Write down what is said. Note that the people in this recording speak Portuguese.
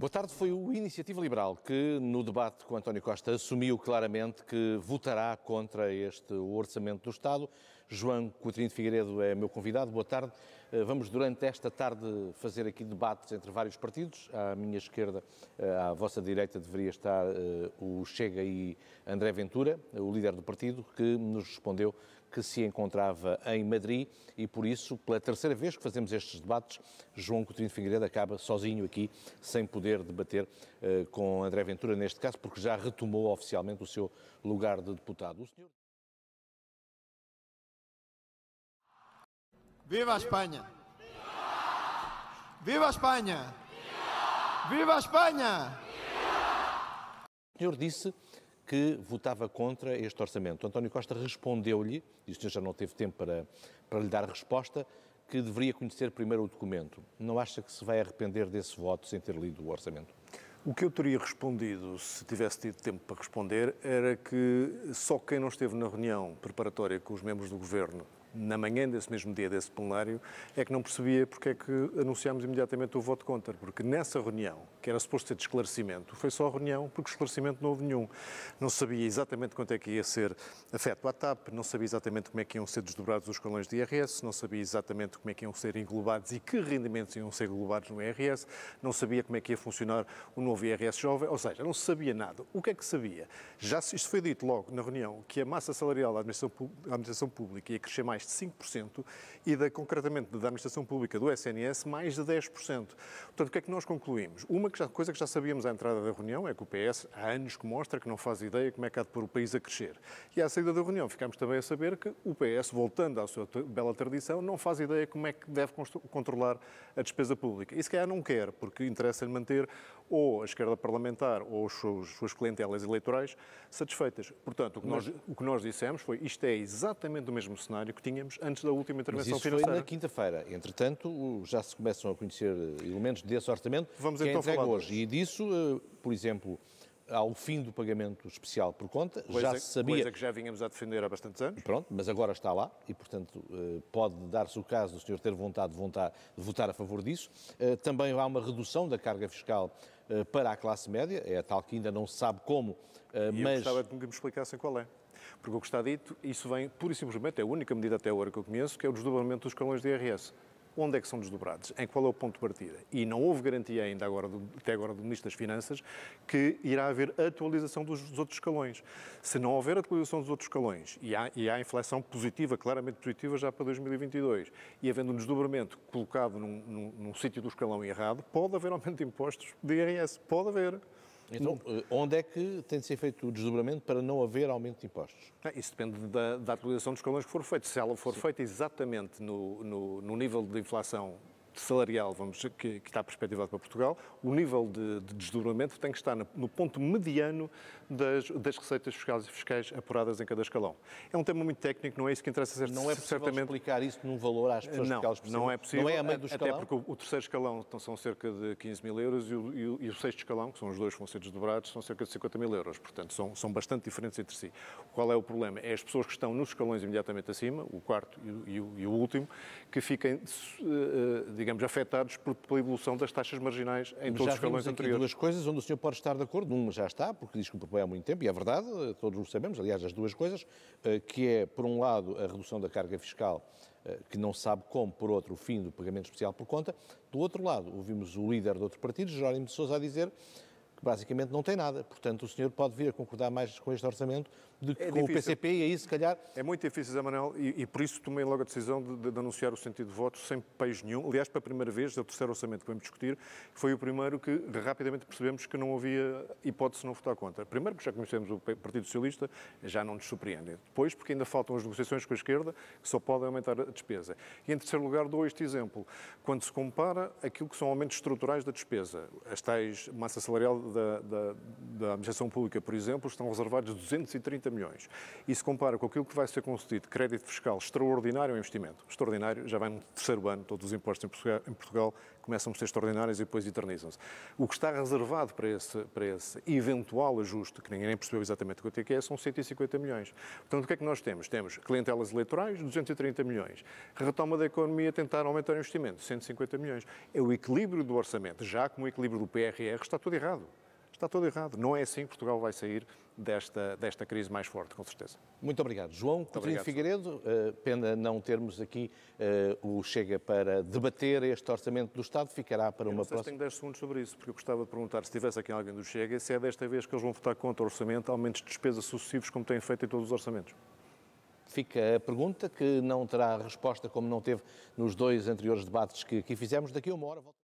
Boa tarde. Foi o Iniciativa Liberal que, no debate com António Costa, assumiu claramente que votará contra este orçamento do Estado. João Coutinho de Figueiredo é meu convidado. Boa tarde. Eh, vamos, durante esta tarde, fazer aqui debates entre vários partidos. À minha esquerda, eh, à vossa direita, deveria estar eh, o Chega e André Ventura, o líder do partido, que nos respondeu que se encontrava em Madrid e por isso, pela terceira vez que fazemos estes debates, João Coutinho de Figueiredo acaba sozinho aqui, sem poder debater com André Ventura, neste caso, porque já retomou oficialmente o seu lugar de deputado. Viva Espanha! Viva Espanha! Viva Espanha! O senhor disse que votava contra este orçamento. António Costa respondeu-lhe, e o senhor já não teve tempo para, para lhe dar resposta, que deveria conhecer primeiro o documento. Não acha que se vai arrepender desse voto sem ter lido o orçamento? O que eu teria respondido, se tivesse tido tempo para responder, era que só quem não esteve na reunião preparatória com os membros do governo na manhã desse mesmo dia, desse plenário, é que não percebia porque é que anunciámos imediatamente o voto contra, porque nessa reunião, que era suposto ser de esclarecimento, foi só reunião, porque esclarecimento não houve nenhum. Não sabia exatamente quanto é que ia ser afeto à TAP, não sabia exatamente como é que iam ser desdobrados os colões de IRS, não sabia exatamente como é que iam ser englobados e que rendimentos iam ser englobados no IRS, não sabia como é que ia funcionar o novo IRS jovem, ou seja, não sabia nada. O que é que sabia? Já isto foi dito logo na reunião, que a massa salarial da administração, administração pública ia crescer mais mais de 5% e da, concretamente, da administração pública do SNS, mais de 10%. Portanto, o que é que nós concluímos? Uma coisa que já sabíamos à entrada da reunião é que o PS há anos que mostra que não faz ideia como é que há de pôr o país a crescer. E à saída da reunião ficámos também a saber que o PS, voltando à sua bela tradição, não faz ideia como é que deve controlar a despesa pública. E se calhar não quer, porque interessa-lhe manter ou a esquerda parlamentar ou as suas clientelas eleitorais satisfeitas. Portanto, o que, nós, o que nós dissemos foi isto é exatamente o mesmo cenário que tínhamos antes da última intervenção Mas isso financeira. Foi na quinta-feira. Entretanto, já se começam a conhecer eh, elementos desse orçamento Vamos que é então é entregue falar. hoje. E disso, eh, por exemplo, ao fim do pagamento especial por conta, coisa, já se sabia... Coisa que já vínhamos a defender há bastantes anos. Pronto, mas agora está lá e, portanto, eh, pode dar-se o caso do senhor ter vontade de votar a favor disso. Também há uma redução da carga fiscal para a classe média, é tal que ainda não se sabe como, e mas... eu gostava que me explicassem qual é. Porque o que está dito, isso vem pura e simplesmente, é a única medida até agora que eu conheço, que é o desdobramento dos escalões de IRS. Onde é que são desdobrados? Em qual é o ponto de partida? E não houve garantia ainda agora do, até agora do Ministro das Finanças que irá haver atualização dos, dos outros escalões. Se não houver atualização dos outros escalões e há, e há inflação positiva, claramente positiva, já para 2022, e havendo um desdobramento colocado num, num, num sítio do escalão errado, pode haver aumento de impostos de IRS. Pode haver. Então, eh, onde é que tem de ser feito o desdobramento para não haver aumento de impostos? Ah, isso depende da, da atualização dos escalões que for feito. Se ela for Sim. feita exatamente no, no, no nível de inflação salarial vamos, que, que está perspectivado para Portugal, o nível de, de desdobramento tem que estar no, no ponto mediano das, das, receitas fiscais e fiscais apuradas em cada escalão. É um tema muito técnico, não é isso que interessa ser Não é possível certamente... explicar isso num valor às pessoas não, que Não é possível, não é a meio do escalão? até porque o, o terceiro escalão então, são cerca de 15 mil euros e o, e, o, e o, sexto escalão, que são os dois que vão ser desdobrados, são cerca de 50 mil euros. Portanto, são, são bastante diferentes entre si. Qual é o problema? É as pessoas que estão nos escalões imediatamente acima, o quarto e o, e último, que fiquem... Uh, digamos, afetados por, pela evolução das taxas marginais em todos os escalões anteriores. duas coisas onde o senhor pode estar de acordo. Uma já está, porque diz que o propõe há é muito tempo, e é verdade, todos o sabemos, aliás, as duas coisas, eh, que é, por um lado, a redução da carga fiscal, eh, que não sabe como, por outro, o fim do pagamento especial por conta. Do outro lado, ouvimos o líder de outro partido, Jerónimo de Sousa, a dizer que basicamente não tem nada. Portanto, o senhor pode vir a concordar mais com este orçamento do que é com difícil. o PCP e aí, se calhar... É muito difícil, Zé Manuel, e, e, por isso tomei logo a decisão de, de, de anunciar o sentido de voto sem peixe nenhum. Aliás, para a primeira vez, é o terceiro orçamento que vamos discutir, foi o primeiro que rapidamente percebemos que não havia hipótese de não votar contra. Primeiro, porque já conhecemos o Partido Socialista, já não nos surpreende. Depois, porque ainda faltam as negociações com a esquerda, que só podem aumentar a despesa. E, em terceiro lugar, dou este exemplo. Quando se compara aquilo que são aumentos estruturais da despesa, as tais massa salarial da, da, da administração pública, por exemplo, estão reservados 230 milhões. Isso compara com aquilo que vai ser concedido crédito fiscal extraordinário ao é investimento. Extraordinário, já vai no terceiro ano, todos os impostos em Portugal, em Portugal começam a ser extraordinárias e depois eternizam-se. O que está reservado para esse, para esse eventual ajuste, que ninguém percebeu exatamente o que é, é são 150 milhões. Portanto, o que é que nós temos? Temos clientelas eleitorais, 230 milhões. Retoma da economia, tentar aumentar o investimento, 150 milhões. É o equilíbrio do orçamento, já como o equilíbrio do PRR, está tudo errado está todo errado. Não é assim que Portugal vai sair desta, desta crise mais forte, com certeza. Muito obrigado. João Coutinho Figueiredo, uh, pena não termos aqui uh, o Chega para debater este orçamento do Estado, ficará para eu uma próxima... tenho 10 segundos sobre isso, porque eu gostava de perguntar, se tivesse aqui alguém do Chega, se é desta vez que eles vão votar contra o orçamento, aumentos de despesas sucessivos, como têm feito em todos os orçamentos. Fica a pergunta, que não terá resposta, como não teve nos dois anteriores debates que aqui fizemos. Daqui a uma hora...